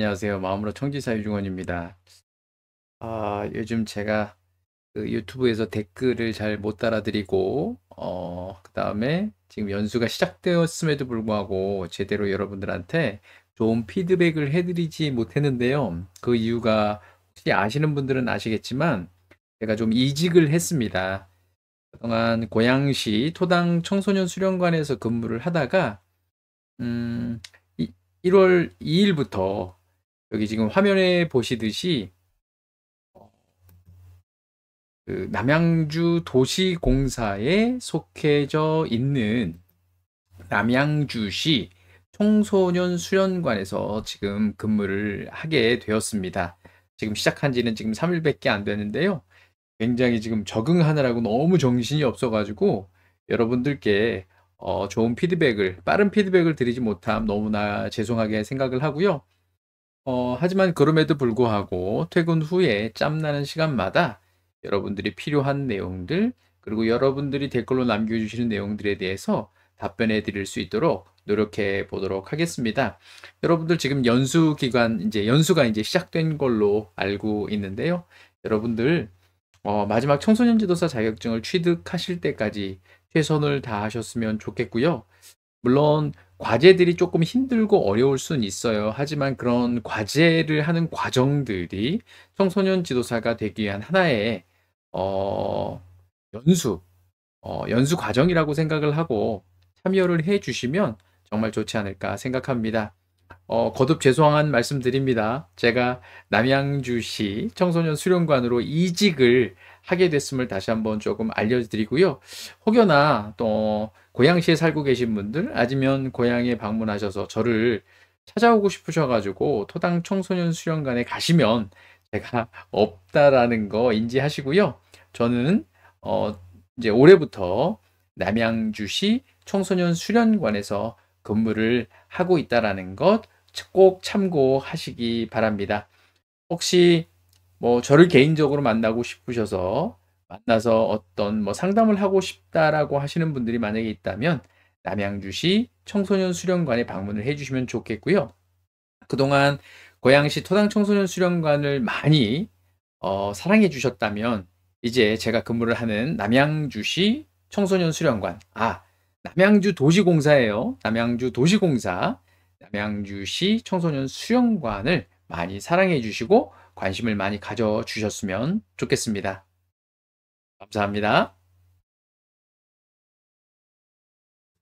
안녕하세요. 마음으로 청지사 유중원입니다. 아, 요즘 제가 그 유튜브에서 댓글을 잘못 달아드리고, 어, 그 다음에 지금 연수가 시작되었음에도 불구하고 제대로 여러분들한테 좋은 피드백을 해드리지 못했는데요. 그 이유가 혹시 아시는 분들은 아시겠지만 제가 좀 이직을 했습니다. 그동안 고양시 토당 청소년 수련관에서 근무를 하다가, 음, 1월 2일부터 여기 지금 화면에 보시듯이 어, 그 남양주 도시공사에 속해져 있는 남양주시 청소년 수련관에서 지금 근무를 하게 되었습니다. 지금 시작한 지는 지금 3일밖에 안 되는데요. 굉장히 지금 적응하느라고 너무 정신이 없어가지고 여러분들께 어 좋은 피드백을, 빠른 피드백을 드리지 못함 너무나 죄송하게 생각을 하고요. 어, 하지만 그럼에도 불구하고 퇴근 후에 짬나는 시간마다 여러분들이 필요한 내용들, 그리고 여러분들이 댓글로 남겨주시는 내용들에 대해서 답변해 드릴 수 있도록 노력해 보도록 하겠습니다. 여러분들 지금 연수 기간, 이제 연수가 이제 시작된 걸로 알고 있는데요. 여러분들, 어, 마지막 청소년 지도사 자격증을 취득하실 때까지 최선을 다하셨으면 좋겠고요. 물론 과제들이 조금 힘들고 어려울 수는 있어요. 하지만 그런 과제를 하는 과정들이 청소년 지도사가 되기 위한 하나의 어, 연수, 어, 연수 과정이라고 생각을 하고 참여를 해 주시면 정말 좋지 않을까 생각합니다. 어, 거듭 죄송한 말씀드립니다. 제가 남양주시 청소년 수련관으로 이직을 하게 됐음을 다시 한번 조금 알려드리고요. 혹여나 또 고양시에 살고 계신 분들 아니면 고향에 방문하셔서 저를 찾아오고 싶으셔가지고 토당 청소년 수련관에 가시면 제가 없다라는 거 인지하시고요. 저는 어 이제 올해부터 남양주시 청소년 수련관에서 근무를 하고 있다라는 것 꼭 참고하시기 바랍니다. 혹시 뭐 저를 개인적으로 만나고 싶으셔서 만나서 어떤 뭐 상담을 하고 싶다라고 하시는 분들이 만약에 있다면 남양주시 청소년 수련관에 방문을 해주시면 좋겠고요. 그동안 고양시 토당 청소년 수련관을 많이 어, 사랑해 주셨다면 이제 제가 근무를 하는 남양주시 청소년 수련관 아 남양주 도시공사예요. 남양주 도시공사 남양주시 청소년 수련관을 많이 사랑해 주시고 관심을 많이 가져주셨으면 좋겠습니다. 감사합니다.